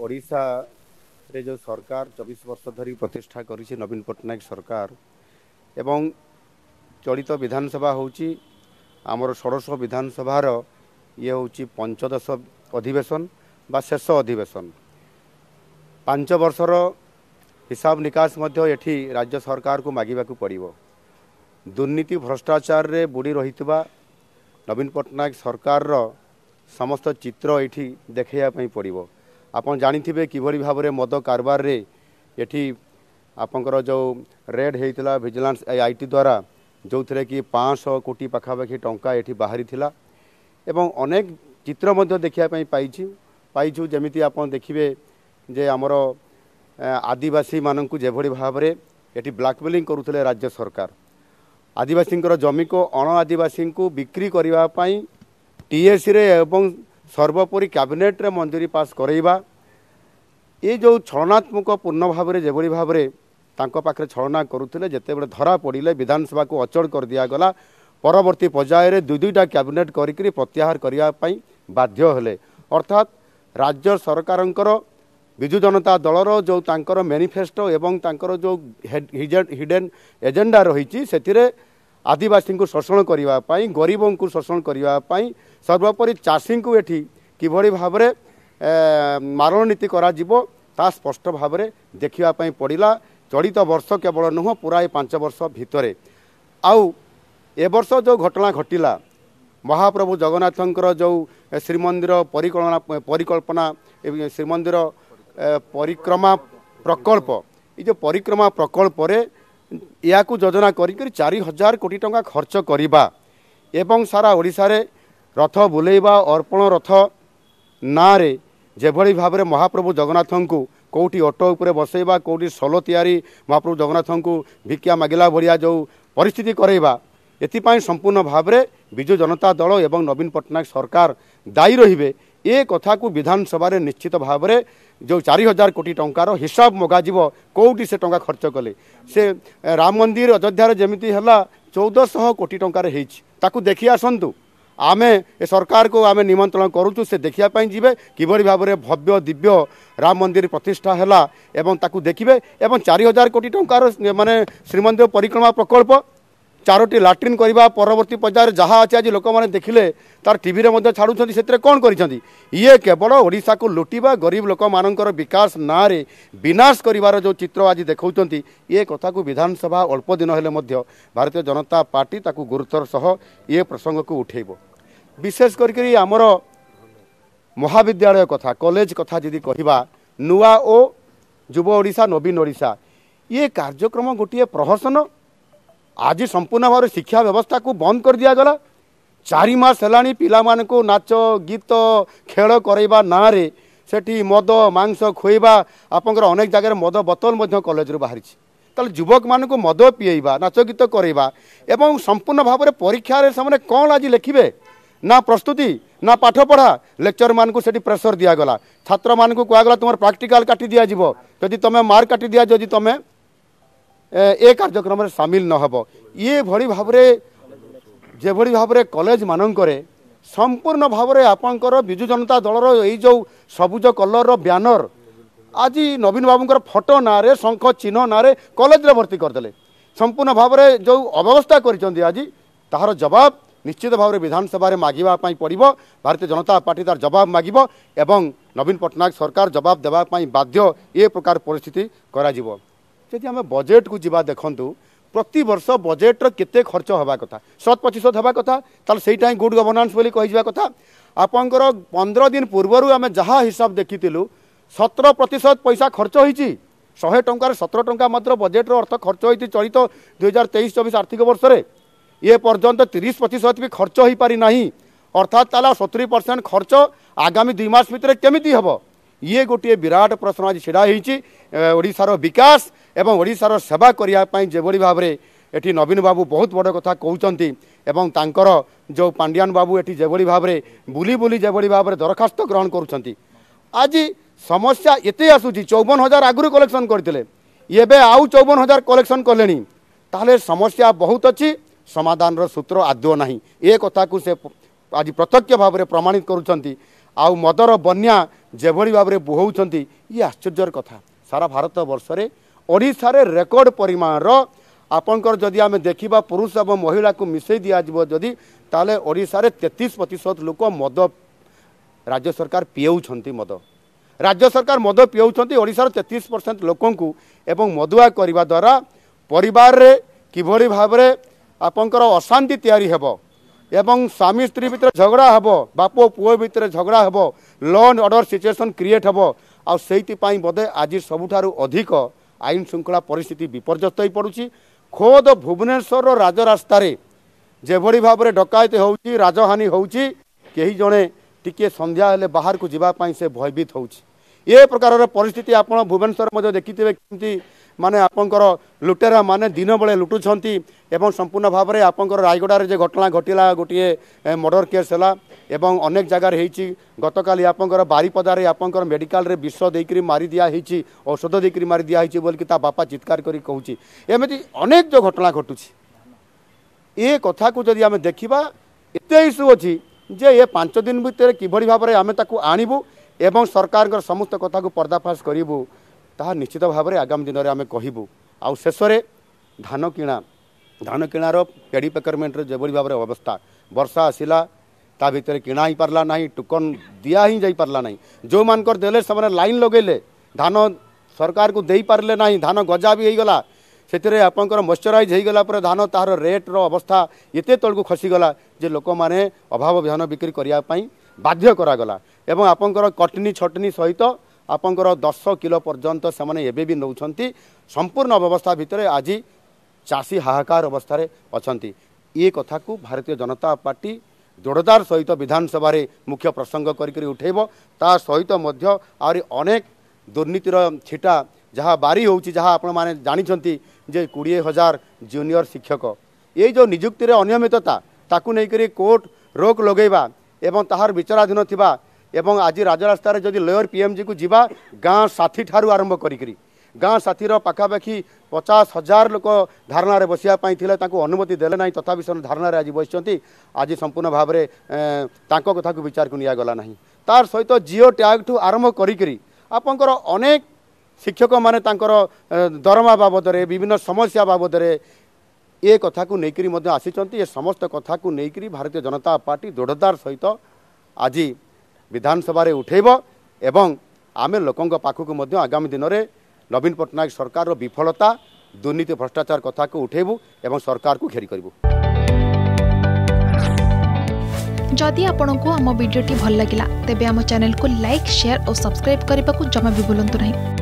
ଓଡ଼ିଶାରେ ଯେଉଁ ସରକାର ଚବିଶ ବର୍ଷ ଧରି ପ୍ରତିଷ୍ଠା କରିଛି ନବୀନ ପଟ୍ଟନାୟକ ସରକାର ଏବଂ ଚଳିତ ବିଧାନସଭା ହେଉଛି ଆମର ଷୋଡ଼ଶ ବିଧାନସଭାର ଇଏ ହେଉଛି ପଞ୍ଚଦଶ ଅଧିବେଶନ ବା ଶେଷ ଅଧିବେଶନ ପାଞ୍ଚ ବର୍ଷର ହିସାବ ନିକାଶ ମଧ୍ୟ ଏଠି ରାଜ୍ୟ ସରକାରକୁ ମାଗିବାକୁ ପଡ଼ିବ ଦୁର୍ନୀତି ଭ୍ରଷ୍ଟାଚାରରେ ବୁଡ଼ି ରହିଥିବା ନବୀନ ପଟ୍ଟନାୟକ ସରକାରର ସମସ୍ତ ଚିତ୍ର ଏଇଠି ଦେଖାଇବା ପାଇଁ ପଡ଼ିବ ଆପଣ ଜାଣିଥିବେ କିଭଳି ଭାବରେ ମଦ କାରବାରରେ ଏଠି ଆପଣଙ୍କର ଯେଉଁ ରେଡ୍ ହେଇଥିଲା ଭିଜିଲାନ୍ସ ଆଇ ଟି ଦ୍ୱାରା ଯେଉଁଥିରେ କି ପାଞ୍ଚଶହ କୋଟି ପାଖାପାଖି ଟଙ୍କା ଏଠି ବାହାରିଥିଲା ଏବଂ ଅନେକ ଚିତ୍ର ମଧ୍ୟ ଦେଖିବା ପାଇଁ ପାଇଛୁ ପାଇଛୁ ଯେମିତି ଆପଣ ଦେଖିବେ ଯେ ଆମର ଆଦିବାସୀମାନଙ୍କୁ ଯେଭଳି ଭାବରେ ଏଠି ବ୍ଲାକମେଲିଂ କରୁଥିଲେ ରାଜ୍ୟ ସରକାର ଆଦିବାସୀଙ୍କର ଜମିକୁ ଅଣ ଆଦିବାସୀଙ୍କୁ ବିକ୍ରି କରିବା ପାଇଁ ଟିଏସିରେ ଏବଂ ସର୍ବୋପରି କ୍ୟାବିନେଟ୍ରେ ମଞ୍ଜୁରୀ ପାସ୍ କରାଇବା ଏ ଯେଉଁ ଛଳନାତ୍ମକ ପୂର୍ଣ୍ଣ ଭାବରେ ଯେଭଳି ଭାବରେ ତାଙ୍କ ପାଖରେ ଛଳନା କରୁଥିଲେ ଯେତେବେଳେ ଧରା ପଡ଼ିଲେ ବିଧାନସଭାକୁ ଅଚଳ କରିଦିଆଗଲା ପରବର୍ତ୍ତୀ ପର୍ଯ୍ୟାୟରେ ଦୁଇ ଦୁଇଟା କ୍ୟାବିନେଟ୍ କରିକି ପ୍ରତ୍ୟାହାର କରିବା ପାଇଁ ବାଧ୍ୟ ହେଲେ ଅର୍ଥାତ୍ ରାଜ୍ୟ ସରକାରଙ୍କର ବିଜୁ ଜନତା ଦଳର ଯେଉଁ ତାଙ୍କର ମ୍ୟାନିଫେଷ୍ଟୋ ଏବଂ ତାଙ୍କର ଯେଉଁ ହିଡ଼େନ୍ ଏଜେଣ୍ଡା ରହିଛି ସେଥିରେ ଆଦିବାସୀଙ୍କୁ ଶୋଷଣ କରିବା ପାଇଁ ଗରିବଙ୍କୁ ଶୋଷଣ କରିବା ପାଇଁ ସର୍ବୋପରି ଚାଷୀଙ୍କୁ ଏଠି କିଭଳି ଭାବରେ ମାରଣ ନୀତି କରାଯିବ ତାହା ସ୍ପଷ୍ଟ ଭାବରେ ଦେଖିବା ପାଇଁ ପଡ଼ିଲା ଚଳିତ ବର୍ଷ କେବଳ ନୁହଁ ପୁରା ଏ ପାଞ୍ଚ ବର୍ଷ ଭିତରେ ଆଉ ଏ ବର୍ଷ ଯେଉଁ ଘଟଣା ଘଟିଲା ମହାପ୍ରଭୁ ଜଗନ୍ନାଥଙ୍କର ଯେଉଁ ଶ୍ରୀମନ୍ଦିର ପରିକଳନା ପରିକଳ୍ପନା ଶ୍ରୀମନ୍ଦିର ପରିକ୍ରମା ପ୍ରକଳ୍ପ ଏଇ ଯେଉଁ ପରିକ୍ରମା ପ୍ରକଳ୍ପରେ ଏହାକୁ ଯୋଜନା କରିକି ଚାରି ହଜାର କୋଟି ଟଙ୍କା ଖର୍ଚ୍ଚ କରିବା ଏବଂ ସାରା ଓଡ଼ିଶାରେ ରଥ ବୁଲେଇବା ଅର୍ପଣ ରଥ ନାଁରେ ଯେଭଳି ଭାବରେ ମହାପ୍ରଭୁ ଜଗନ୍ନାଥଙ୍କୁ କେଉଁଠି ଅଟୋ ଉପରେ ବସେଇବା କେଉଁଠି ସୋଲ ତିଆରି ମହାପ୍ରଭୁ ଜଗନ୍ନାଥଙ୍କୁ ଭିକ୍ଷା ମାଗିଲା ଭଳିଆ ଯେଉଁ ପରିସ୍ଥିତି କରେଇବା ଏଥିପାଇଁ ସମ୍ପୂର୍ଣ୍ଣ ଭାବରେ ବିଜୁ ଜନତା ଦଳ ଏବଂ ନବୀନ ପଟ୍ଟନାୟକ ସରକାର ଦାୟୀ ରହିବେ ଏ କଥାକୁ ବିଧାନସଭାରେ ନିଶ୍ଚିତ ଭାବରେ ଯେଉଁ ଚାରି ହଜାର କୋଟି ଟଙ୍କାର ହିସାବ ମଗାଯିବ କେଉଁଠି ସେ ଟଙ୍କା ଖର୍ଚ୍ଚ କଲେ ସେ ରାମ ମନ୍ଦିର ଅଯୋଧ୍ୟାରେ ଯେମିତି ହେଲା ଚଉଦଶହ କୋଟି ଟଙ୍କାରେ ହେଇଛି ତାକୁ ଦେଖି ଆସନ୍ତୁ ଆମେ ଏ ସରକାରକୁ ଆମେ ନିମନ୍ତ୍ରଣ କରୁଛୁ ସେ ଦେଖିବା ପାଇଁ ଯିବେ କିଭଳି ଭାବରେ ଭବ୍ୟ ଦିବ୍ୟ ରାମ ମନ୍ଦିର ପ୍ରତିଷ୍ଠା ହେଲା ଏବଂ ତାକୁ ଦେଖିବେ ଏବଂ ଚାରି ହଜାର କୋଟି ଟଙ୍କାର ମାନେ ଶ୍ରୀମନ୍ଦିର ପରିକ୍ରମା ପ୍ରକଳ୍ପ চারোটি ଲାଟ୍ରିନ୍ କରିବା ପରବର୍ତ୍ତୀ ପର୍ଯ୍ୟାୟରେ ଯାହା ଅଛି ଆଜି ଲୋକମାନେ ଦେଖିଲେ ତାର ଟିଭିରେ ମଧ୍ୟ ଛାଡ଼ୁଛନ୍ତି ସେଥିରେ କ'ଣ କରିଛନ୍ତି ଇଏ କେବଳ ଓଡ଼ିଶାକୁ ଲୁଟିବା ଗରିବ ଲୋକମାନଙ୍କର ବିକାଶ ନାଁରେ ବିନାଶ କରିବାର ଯେଉଁ ଚିତ୍ର ଆଜି ଦେଖାଉଛନ୍ତି ଏ କଥାକୁ ବିଧାନସଭା ଅଳ୍ପ ଦିନ ହେଲେ ମଧ୍ୟ ଭାରତୀୟ ଜନତା ପାର୍ଟି ତାକୁ ଗୁରୁତ୍ୱର ସହ ଏ ପ୍ରସଙ୍ଗକୁ ଉଠେଇବ ବିଶେଷ କରିକି ଆମର ମହାବିଦ୍ୟାଳୟ କଥା କଲେଜ କଥା ଯଦି କହିବା ନୂଆ ଓ ଯୁବ ଓଡ଼ିଶା ନବୀନ ଓଡ଼ିଶା ଇଏ କାର୍ଯ୍ୟକ୍ରମ ଗୋଟିଏ ପ୍ରହସନ ଆଜି ସମ୍ପୂର୍ଣ୍ଣ ଭାବରେ ଶିକ୍ଷା ବ୍ୟବସ୍ଥାକୁ ବନ୍ଦ କରି ଦିଆଗଲା ଚାରି ମାସ ହେଲାଣି ପିଲାମାନଙ୍କୁ ନାଚ ଗୀତ ଖେଳ କରାଇବା ନାଁରେ ସେଠି ମଦ ମାଂସ ଖୁଆଇବା ଆପଣଙ୍କର ଅନେକ ଜାଗାରେ ମଦ ବୋତଲ ମଧ୍ୟ କଲେଜରୁ ବାହାରିଛି ତାହେଲେ ଯୁବକମାନଙ୍କୁ ମଦ ପିଇବା ନାଚ ଗୀତ କରାଇବା ଏବଂ ସମ୍ପୂର୍ଣ୍ଣ ଭାବରେ ପରୀକ୍ଷାରେ ସେମାନେ କ'ଣ ଆଜି ଲେଖିବେ ନା ପ୍ରସ୍ତୁତି ନା ପାଠପଢ଼ା ଲେକ୍ଚରମାନଙ୍କୁ ସେଠି ପ୍ରେସର ଦିଆଗଲା ଛାତ୍ରମାନଙ୍କୁ କୁହାଗଲା ତୁମର ପ୍ରାକ୍ଟିକାଲ କାଟି ଦିଆଯିବ ଯଦି ତୁମେ ମାର୍କ କାଟି ଦିଆ ଯଦି ତୁମେ ଏ କାର୍ଯ୍ୟକ୍ରମରେ ସାମିଲ ନ ହେବ ଏଭଳି ଭାବରେ ଯେଭଳି ଭାବରେ କଲେଜମାନଙ୍କରେ ସମ୍ପୂର୍ଣ୍ଣ ଭାବରେ ଆପଣଙ୍କର ବିଜୁ ଜନତା ଦଳର ଏଇ ଯେଉଁ ସବୁଜ କଲର୍ର ବ୍ୟାନର ଆଜି ନବୀନ ବାବୁଙ୍କର ଫଟୋ ନାଁରେ ଶଙ୍ଖ ଚିହ୍ନ ନାଁରେ କଲେଜରେ ଭର୍ତ୍ତି କରିଦେଲେ ସମ୍ପୂର୍ଣ୍ଣ ଭାବରେ ଯେଉଁ ଅବ୍ୟବସ୍ଥା କରିଛନ୍ତି ଆଜି ତାହାର ଜବାବ ନିଶ୍ଚିତ ଭାବରେ ବିଧାନସଭାରେ ମାଗିବା ପାଇଁ ପଡ଼ିବ ଭାରତୀୟ ଜନତା ପାର୍ଟି ତାର ଜବାବ ମାଗିବ ଏବଂ ନବୀନ ପଟ୍ଟନାୟକ ସରକାର ଜବାବ ଦେବା ପାଇଁ ବାଧ୍ୟ ଏ ପ୍ରକାର ପରିସ୍ଥିତି କରାଯିବ ଯଦି ଆମେ ବଜେଟ୍କୁ ଯିବା ଦେଖନ୍ତୁ ପ୍ରତିବର୍ଷ ବଜେଟ୍ର କେତେ ଖର୍ଚ୍ଚ ହେବା କଥା ଶତ ପ୍ରତିଶତ ହେବା କଥା ତାହେଲେ ସେଇଟା ହିଁ ଗୁଡ୍ ଗଭର୍ନାନ୍ସ ବୋଲି କହିଯିବା କଥା ଆପଣଙ୍କର ପନ୍ଦର ଦିନ ପୂର୍ବରୁ ଆମେ ଯାହା ହିସାବ ଦେଖିଥିଲୁ ସତର ପ୍ରତିଶତ ପଇସା ଖର୍ଚ୍ଚ ହୋଇଛି ଶହେ ଟଙ୍କାରେ ସତର ଟଙ୍କା ମାତ୍ର ବଜେଟ୍ର ଅର୍ଥ ଖର୍ଚ୍ଚ ହୋଇଛି ଚଳିତ ଦୁଇହଜାର ତେଇଶ ଚବିଶ ଆର୍ଥିକ ବର୍ଷରେ ଏ ପର୍ଯ୍ୟନ୍ତ ତିରିଶ ପ୍ରତିଶତ ବି ଖର୍ଚ୍ଚ ହୋଇପାରିନାହିଁ ଅର୍ଥାତ୍ ତାହେଲେ ସତୁରି ପରସେଣ୍ଟ ଖର୍ଚ୍ଚ ଆଗାମୀ ଦୁଇ ମାସ ଭିତରେ କେମିତି ହେବ ଇଏ ଗୋଟିଏ ବିରାଟ ପ୍ରଶ୍ନ ଆଜି ଛିଡ଼ା ହେଇଛି ଓଡ଼ିଶାର ବିକାଶ एवं सेवा एडसार सेवाको भएर एटी नवीन बाबू बहुत बड कथा कर जो पाण्डान बाबु एभली भाव बुली बुलीभी भाव दरखास्त ग्रहण गर्ुन आज समस्यासु चौवन हजार आगरू कलेक्सन गरिले एउटा चौवन हजार कलेक्शन कले त समस्या बहुत समाधान र सूत्र आदौ नै ए कथाको से आज प्रत्यक्ष भन्ने प्रमाणित गरुन आउ मदर बन्या भाव बोहौँ इ आश्चर्य सारा भारत भारतवर्षले ଓଡ଼ିଶାରେ ରେକର୍ଡ଼ ପରିମାଣର ଆପଣଙ୍କର ଯଦି ଆମେ ଦେଖିବା ପୁରୁଷ ଏବଂ ମହିଳାକୁ ମିଶାଇ ଦିଆଯିବ ଯଦି ତାହେଲେ ଓଡ଼ିଶାରେ ତେତିଶ ପ୍ରତିଶତ ଲୋକ ମଦ ରାଜ୍ୟ ସରକାର ପିଉଛନ୍ତି ମଦ ରାଜ୍ୟ ସରକାର ମଦ ପିଉଛନ୍ତି ଓଡ଼ିଶାର ତେତିଶ ପରସେଣ୍ଟ ଲୋକଙ୍କୁ ଏବଂ ମଦୁଆ କରିବା ଦ୍ୱାରା ପରିବାରରେ କିଭଳି ଭାବରେ ଆପଣଙ୍କର ଅଶାନ୍ତି ତିଆରି ହେବ ଏବଂ ସ୍ୱାମୀ ସ୍ତ୍ରୀ ଭିତରେ ଝଗଡ଼ା ହେବ ବାପ ପୁଅ ଭିତରେ ଝଗଡ଼ା ହେବ law and order situation create ହେବ ଆଉ ସେଇଥିପାଇଁ ବୋଧେ ଆଜି ସବୁଠାରୁ ଅଧିକ আইন শৃঙ্খলা পরিস্থিতি বিপর্যস্ত হয়ে পড়ুছি খোদ ভুবনেশ্বর রাজরাস্তায় যেভাবে ভাবে ডকায়ত হচ্ছে রাজহানি হচ্ছে কেহি জনে টিকিয়ে সন্ধ্যা হলে বাহারক যা সে ভয়ভীত হচ্ছে ଏ ପ୍ରକାରର ପରିସ୍ଥିତି ଆପଣ ଭୁବନେଶ୍ୱର ମଧ୍ୟ ଦେଖିଥିବେ କେମିତି ମାନେ ଆପଣଙ୍କର ଲୁଟେରା ମାନେ ଦିନବେଳେ ଲୁଟୁଛନ୍ତି ଏବଂ ସମ୍ପୂର୍ଣ୍ଣ ଭାବରେ ଆପଣଙ୍କର ରାୟଗଡ଼ାରେ ଯେ ଘଟଣା ଘଟିଲା ଗୋଟିଏ ମର୍ଡ଼ର କେସ୍ ହେଲା ଏବଂ ଅନେକ ଜାଗାରେ ହେଇଛି ଗତକାଲି ଆପଣଙ୍କର ବାରିପଦାରେ ଆପଣଙ୍କର ମେଡ଼ିକାଲରେ ବିଷ ଦେଇକରି ମାରି ଦିଆହେଇଛି ଔଷଧ ଦେଇକରି ମାରି ଦିଆହେଇଛି ବୋଲିକି ତା ବାପା ଚିତ୍କାର କରି କହୁଛି ଏମିତି ଅନେକ ଯେଉଁ ଘଟଣା ଘଟୁଛି ଏ କଥାକୁ ଯଦି ଆମେ ଦେଖିବା ଏତେ ଇସୁ ଅଛି ଯେ ଏ ପାଞ୍ଚ ଦିନ ଭିତରେ କିଭଳି ଭାବରେ ଆମେ ତାକୁ ଆଣିବୁ ଏବଂ ସରକାରଙ୍କର ସମସ୍ତ କଥାକୁ ପର୍ଦ୍ଦାଫାଶ କରିବୁ ତାହା ନିଶ୍ଚିତ ଭାବରେ ଆଗାମୀ ଦିନରେ ଆମେ କହିବୁ ଆଉ ଶେଷରେ ଧାନ କିଣା ଧାନ କିଣାର ପେଡ଼ି ପେକରମେଣ୍ଟର ଯେଭଳି ଭାବରେ ଅବସ୍ଥା ବର୍ଷା ଆସିଲା ତା ଭିତରେ କିଣା ହେଇପାରିଲା ନାହିଁ ଟୋକନ୍ ଦିଆ ହିଁ ଯାଇପାରିଲା ନାହିଁ ଯେଉଁମାନଙ୍କର ଦେଲେ ସେମାନେ ଲାଇନ୍ ଲଗାଇଲେ ଧାନ ସରକାରକୁ ଦେଇପାରିଲେ ନାହିଁ ଧାନ ଗଜା ବି ହେଇଗଲା ସେଥିରେ ଆପଣଙ୍କର ମଶ୍ଚରାଇଜ୍ ହେଇଗଲା ପରେ ଧାନ ତାହାର ରେଟ୍ର ଅବସ୍ଥା ଏତେ ତଳକୁ ଖସିଗଲା ଯେ ଲୋକମାନେ ଅଭାବ ବିହନ ବିକ୍ରି କରିବା ପାଇଁ ବାଧ୍ୟ କରାଗଲା ଏବଂ ଆପଣଙ୍କର କଟିନୀ ଛଟିନୀ ସହିତ ଆପଣଙ୍କର ଦଶ କିଲୋ ପର୍ଯ୍ୟନ୍ତ ସେମାନେ ଏବେ ବି ନେଉଛନ୍ତି ସମ୍ପୂର୍ଣ୍ଣ ଅବ୍ୟବସ୍ଥା ଭିତରେ ଆଜି ଚାଷୀ ହାହାକାର ଅବସ୍ଥାରେ ଅଛନ୍ତି ଏ କଥାକୁ ଭାରତୀୟ ଜନତା ପାର୍ଟି ଦୃଢ଼ତାର ସହିତ ବିଧାନସଭାରେ ମୁଖ୍ୟ ପ୍ରସଙ୍ଗ କରିକରି ଉଠାଇବ ତା ସହିତ ମଧ୍ୟ ଆହୁରି ଅନେକ ଦୁର୍ନୀତିର ଛିଟା ଯାହା ବାରି ହେଉଛି ଯାହା ଆପଣମାନେ ଜାଣିଛନ୍ତି ଯେ କୋଡ଼ିଏ ହଜାର ଜୁନିୟର ଶିକ୍ଷକ ଏଇ ଯେଉଁ ନିଯୁକ୍ତିରେ ଅନିୟମିତତା ତାକୁ ନେଇକରି କୋର୍ଟ ରୋକ୍ ଲଗାଇବା ଏବଂ ତାହାର ବିଚାରାଧୀନ ଥିବା ଏବଂ ଆଜି ରାଜରାସ୍ତାରେ ଯଦି ଲେୟର ପିଏମ୍ଜିକୁ ଯିବା ଗାଁ ସାଥିଠାରୁ ଆରମ୍ଭ କରିକିରି ଗାଁ ସାଥିର ପାଖାପାଖି ପଚାଶ ହଜାର ଲୋକ ଧାରଣାରେ ବସିବା ପାଇଁ ଥିଲେ ତାଙ୍କୁ ଅନୁମତି ଦେଲେ ନାହିଁ ତଥାପି ସେମାନେ ଧାରଣାରେ ଆଜି ବସିଛନ୍ତି ଆଜି ସମ୍ପୂର୍ଣ୍ଣ ଭାବରେ ତାଙ୍କ କଥାକୁ ବିଚାରକୁ ନିଆଗଲା ନାହିଁ ତାର ସହିତ ଜିଓ ଟ୍ୟାଗ୍ଠୁ ଆରମ୍ଭ କରିକିରି ଆପଣଙ୍କର ଅନେକ ଶିକ୍ଷକମାନେ ତାଙ୍କର ଦରମା ବାବଦରେ ବିଭିନ୍ନ ସମସ୍ୟା ବାବଦରେ ଏ କଥାକୁ ନେଇକରି ମଧ୍ୟ ଆସିଛନ୍ତି ଏ ସମସ୍ତ କଥାକୁ ନେଇକରି ଭାରତୀୟ ଜନତା ପାର୍ଟି ଦୃଢ଼ତାର ସହିତ ଆଜି ବିଧାନସଭାରେ ଉଠେଇବ ଏବଂ ଆମେ ଲୋକଙ୍କ ପାଖକୁ ମଧ୍ୟ ଆଗାମୀ ଦିନରେ ନବୀନ ପଟ୍ଟନାୟକ ସରକାରର ବିଫଳତା ଦୁର୍ନୀତି ଭ୍ରଷ୍ଟାଚାର କଥାକୁ ଉଠେଇବୁ ଏବଂ ସରକାରକୁ ଘେରି କରିବୁ ଯଦି ଆପଣଙ୍କୁ ଆମ ଭିଡ଼ିଓଟି ଭଲ ଲାଗିଲା ତେବେ ଆମ ଚ୍ୟାନେଲକୁ ଲାଇକ୍ ସେୟାର ଓ ସବସ୍କ୍ରାଇବ୍ କରିବାକୁ ଜମା ବି ଭୁଲନ୍ତୁ ନାହିଁ